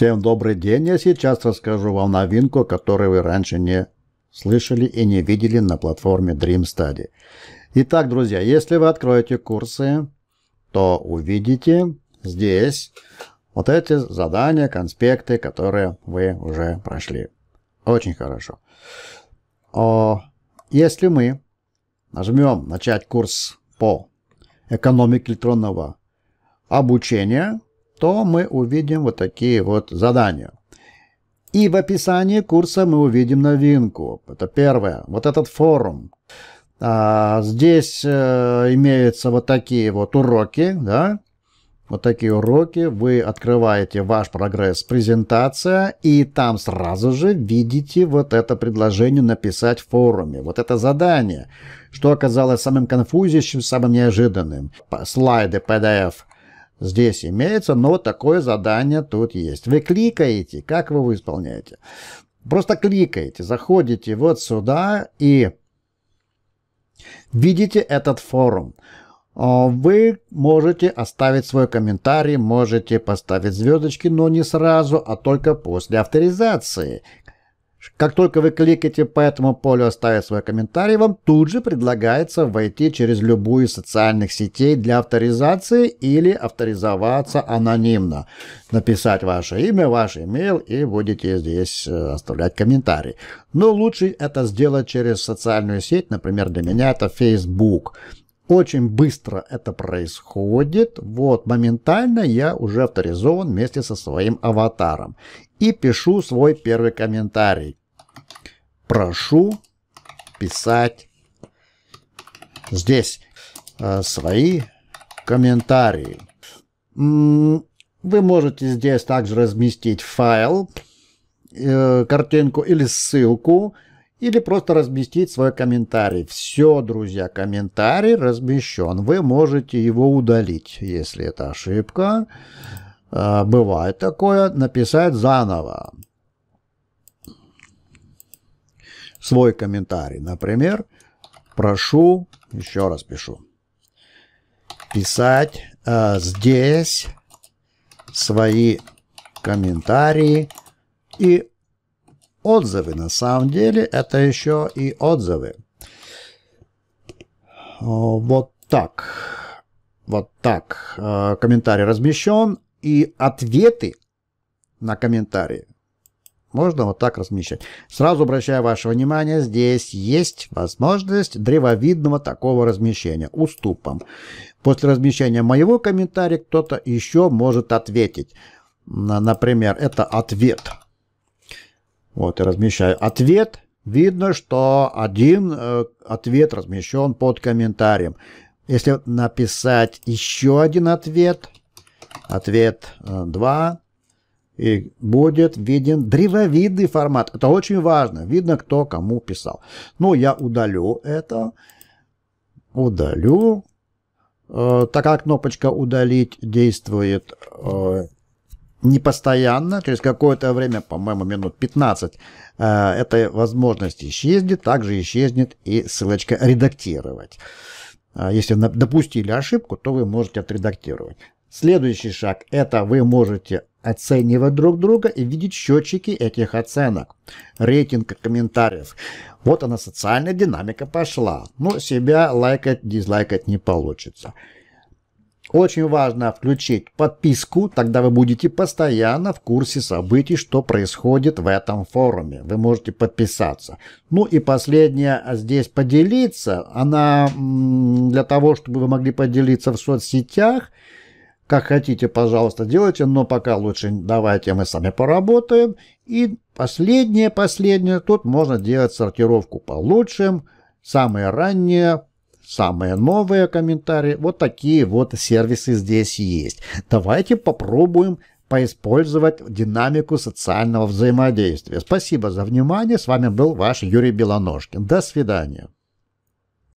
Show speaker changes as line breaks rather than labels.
Всем добрый день, я сейчас расскажу вам новинку, которую вы раньше не слышали и не видели на платформе Dream Study. Итак, друзья, если вы откроете курсы, то увидите здесь вот эти задания, конспекты, которые вы уже прошли. Очень хорошо. А, если мы нажмем «Начать курс по экономике электронного обучения», то мы увидим вот такие вот задания. И в описании курса мы увидим новинку. Это первое. Вот этот форум. А, здесь э, имеются вот такие вот уроки, да, вот такие уроки. Вы открываете ваш прогресс презентация, и там сразу же видите вот это предложение написать в форуме. Вот это задание, что оказалось самым конфузящим, самым неожиданным. Слайды PDF здесь имеется, но такое задание тут есть. Вы кликаете, как вы его исполняете? Просто кликаете, заходите вот сюда и видите этот форум. А, вы можете оставить свой комментарий, можете поставить звездочки, но не сразу, а только после авторизации. Как только вы кликаете по этому полю, оставить свой комментарий, вам тут же предлагается войти через любую из социальных сетей для авторизации или авторизоваться анонимно. Написать ваше имя, ваш имейл и будете здесь э, оставлять комментарий. Но лучше это сделать через социальную сеть, например, для меня это Facebook. Очень быстро это происходит. Вот, моментально я уже авторизован вместе со своим аватаром. И пишу свой первый комментарий. Прошу писать здесь э, свои комментарии. Вы можете здесь также разместить файл, э, картинку или ссылку, или просто разместить свой комментарий. Все, друзья, комментарий размещен. Вы можете его удалить, если это ошибка. А, бывает такое. Написать заново свой комментарий. Например, прошу, еще раз пишу, писать э, здесь свои комментарии и Отзывы на самом деле это еще и отзывы. Вот так. Вот так. Э, комментарий размещен. И ответы на комментарии можно вот так размещать. Сразу обращаю ваше внимание, здесь есть возможность древовидного такого размещения уступом. После размещения моего комментария кто-то еще может ответить. Например, это ответ. Вот и размещаю. Ответ. Видно, что один э, ответ размещен под комментарием. Если написать еще один ответ, ответ 2, э, и будет виден древовидный формат. Это очень важно. Видно, кто кому писал. Ну, я удалю это. Удалю. Э, так кнопочка «Удалить» действует э, не постоянно, через какое-то время, по-моему, минут 15, э, эта возможность исчезнет, также исчезнет и ссылочка «Редактировать». А если допустили ошибку, то вы можете отредактировать. Следующий шаг – это вы можете оценивать друг друга и видеть счетчики этих оценок, рейтинг комментариев. Вот она, социальная динамика пошла. Но себя лайкать, дизлайкать не получится. Очень важно включить подписку, тогда вы будете постоянно в курсе событий, что происходит в этом форуме. Вы можете подписаться. Ну и последнее а здесь поделиться. Она для того, чтобы вы могли поделиться в соцсетях, как хотите, пожалуйста, делайте, но пока лучше давайте мы сами поработаем. И последнее, последнее, тут можно делать сортировку по лучшим, самые ранние самые новые комментарии. Вот такие вот сервисы здесь есть. Давайте попробуем поиспользовать динамику социального взаимодействия. Спасибо за внимание. С вами был ваш Юрий Белоножкин. До свидания.